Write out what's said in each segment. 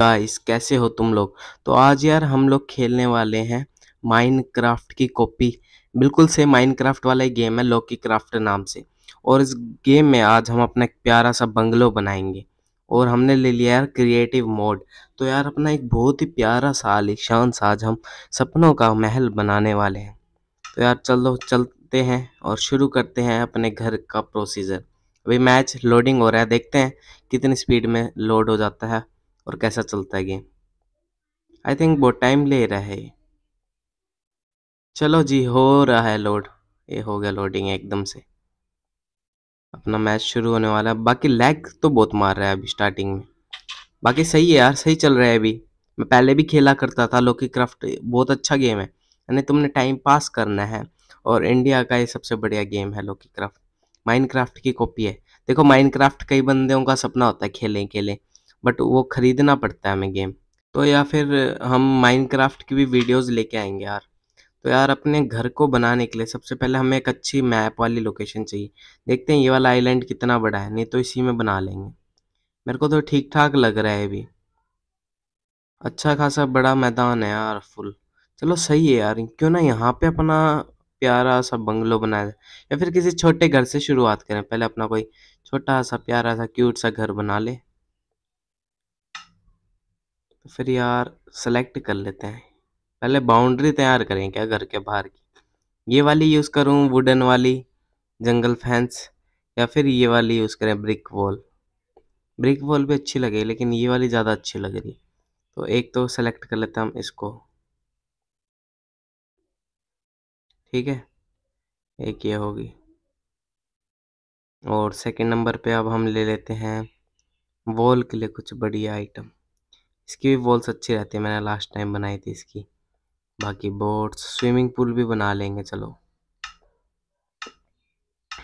guys कैसे हो तुम लोग तो आज यार हम लोग खेलने वाले हैं माइनक्राफ्ट की कॉपी बिल्कुल से माइनक्राफ्ट वाला गेम है लोकी क्राफ्ट नाम से और इस गेम में आज हम अपना एक प्यारा सा बंगलो बनाएंगे और हमने ले लिया यार क्रिएटिव मोड तो यार अपना एक बहुत ही प्यारा सा आलिशान सा आज हम सपनों का महल बनाने वाले हैं तो यार चलो चलते हैं और शुरू करते हैं अपने घर का प्रोसीजर अभी मैच लोडिंग हो रहा है देखते हैं कितनी स्पीड में लोड हो जाता है और कैसा चलता है गेम आई थिंक बहुत टाइम ले रहा है चलो जी हो रहा है लोड ये हो गया लोडिंग एकदम से अपना मैच शुरू होने वाला है बाकी लैग तो बहुत मार रहा है अभी स्टार्टिंग में बाकी सही है यार सही चल रहा है अभी मैं पहले भी खेला करता था लोकी क्राफ्ट बहुत अच्छा गेम है यानी तुमने टाइम पास करना है और इंडिया का ये सबसे बढ़िया गेम है लोकी क्राफ्ट माइनक्राफ्ट की कॉपी है देखो माइनक्राफ्ट कई बंदों का सपना होता है खेलें खेलें बट वो ख़रीदना पड़ता है हमें गेम तो या फिर हम माइनक्राफ्ट की भी वीडियोस लेके आएंगे यार तो यार अपने घर को बनाने के लिए सबसे पहले हमें एक अच्छी मैप वाली लोकेशन चाहिए देखते हैं ये वाला आइलैंड कितना बड़ा है नहीं तो इसी में बना लेंगे मेरे को तो ठीक ठाक लग रहा है अभी अच्छा खासा बड़ा मैदान है यार फुल चलो सही है यार क्यों ना यहाँ पे अपना प्यारा सा बंगलो बनाया या फिर किसी छोटे घर से शुरुआत करें पहले अपना कोई छोटा सा प्यारा सा क्यूट सा घर बना ले तो फिर यार सेलेक्ट कर लेते हैं पहले बाउंड्री तैयार करें क्या घर के बाहर की ये वाली यूज़ करूँ वुडन वाली जंगल फैंस या फिर ये वाली यूज़ करें ब्रिक वॉल ब्रिक वॉल भी अच्छी लगे लेकिन ये वाली ज़्यादा अच्छी लग रही तो एक तो सेलेक्ट कर लेते हैं हम इसको ठीक है एक ये होगी और सेकंड नंबर पे अब हम ले लेते हैं वॉल के लिए कुछ बढ़िया आइटम इसकी भी वॉल्स अच्छी रहती है मैंने लास्ट टाइम बनाई थी इसकी बाकी बोट्स स्विमिंग पूल भी बना लेंगे चलो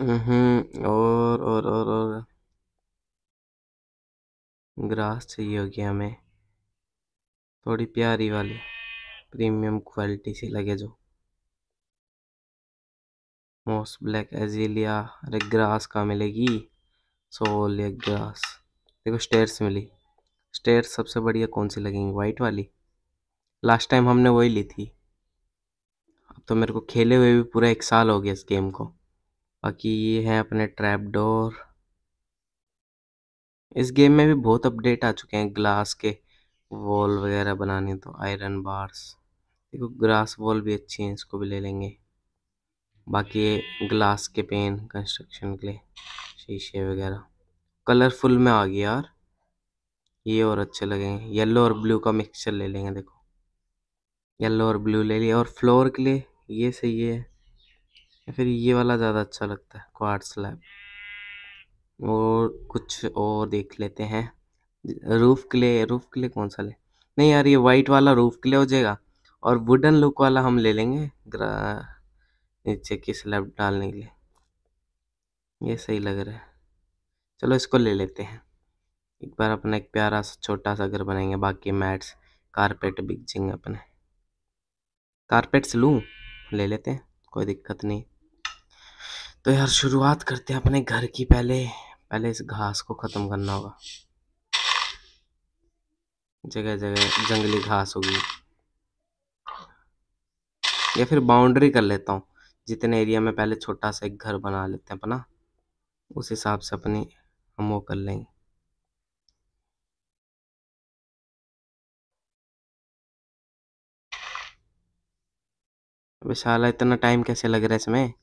हम्म, और और और और ग्रास चाहिए होगी हमें थोड़ी प्यारी वाली प्रीमियम क्वालिटी सी लगे जो मोस्ट ब्लैक एजिलिया अरे ग्रास कहाँ मिलेगी सोल ग्रास देखो स्टेयर्स मिली स्टेयर सबसे बढ़िया कौन सी लगेंगी वाइट वाली लास्ट टाइम हमने वही ली थी अब तो मेरे को खेले हुए भी पूरा एक साल हो गया इस गेम को बाकी ये है अपने ट्रैप डोर इस गेम में भी बहुत अपडेट आ चुके हैं ग्लास के वॉल वगैरह बनाने तो आयरन बार्स देखो ग्रास वॉल भी अच्छी हैं इसको भी ले लेंगे बाकी ग्लास के पेन कंस्ट्रक्शन के लिए शीशे वगैरह कलरफुल में आ गया यार ये और अच्छे लगेंगे येलो और ब्लू का मिक्सचर ले लेंगे देखो येलो और ब्लू ले लिया और फ्लोर के लिए ये सही है या फिर ये वाला ज़्यादा अच्छा लगता है क्वार्ट स्लैब और कुछ और देख लेते हैं रूफ़ के लिए रूफ़ के लिए कौन सा ले नहीं यार ये वाइट वाला रूफ़ के लिए हो जाएगा और वुडन लुक वाला हम ले लेंगे नीचे की स्लैब डालने के लिए ये सही लग रहा है चलो इसको ले लेते हैं एक बार अपना एक प्यारा सा छोटा सा घर बनाएंगे बाकी मैट्स कारपेट बिक जाएंगे अपने कारपेट्स लूँ ले लेते हैं कोई दिक्कत नहीं तो यार शुरुआत करते हैं अपने घर की पहले पहले इस घास को ख़त्म करना होगा जगह जगह जंगली घास होगी या फिर बाउंड्री कर लेता हूँ जितने एरिया में पहले छोटा सा एक घर बना लेते हैं अपना उस हिसाब से अपनी हम वो कर लेंगे विशाल इतना टाइम कैसे लग रहा है इसमें